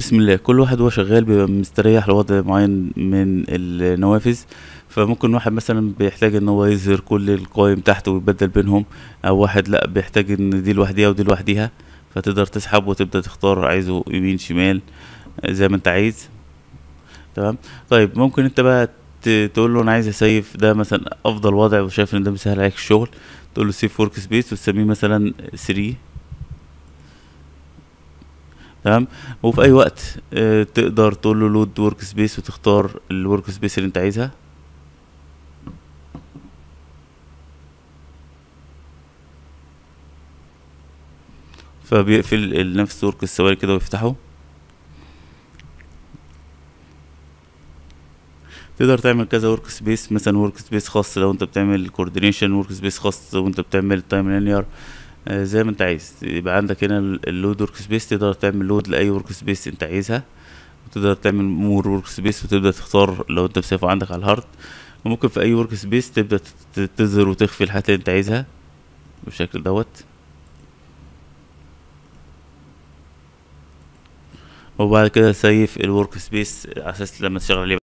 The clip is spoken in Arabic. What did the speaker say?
بسم الله كل واحد وهو شغال بيبقى مستريح لوضع معين من النوافذ فممكن واحد مثلا بيحتاج ان هو يظهر كل القوائم تحت ويبدل بينهم او واحد لا بيحتاج ان دي لوحديها ودي لوحديها فتقدر تسحب وتبدا تختار عايزه يمين شمال زي ما انت عايز تمام طيب ممكن انت بقى تقول له انا عايز اسيف ده مثلا افضل وضع وشايف ان ده بيسهل عليك الشغل تقول له سيف ورك سبيس وتسميه مثلا 3 تمام وفي اي وقت آه، تقدر تقول له لود ورك سبيس وتختار الورك سبيس اللي انت عايزها فبيقفل نفس ورك السواري كده ويفتحه تقدر تعمل كذا ورك سبيس مثلا ورك سبيس خاص لو انت بتعمل كوردينيشن ورك سبيس خاص لو انت بتعمل تايم لينير آه، زي ما انت عايز يبقى عندك هنا اللود ورك سبيس تقدر تعمل لود لاي ورك سبيس انت عايزها وتقدر تعمل مور ورك سبيس وتبدا تختار لو انت مسافه عندك على الهارد وممكن في اي ورك سبيس تبدا تظهر وتخفي الحاجات اللي انت عايزها بالشكل دوت وبعد كده سيف الورك سبيس على اساس لما تشتغل عليه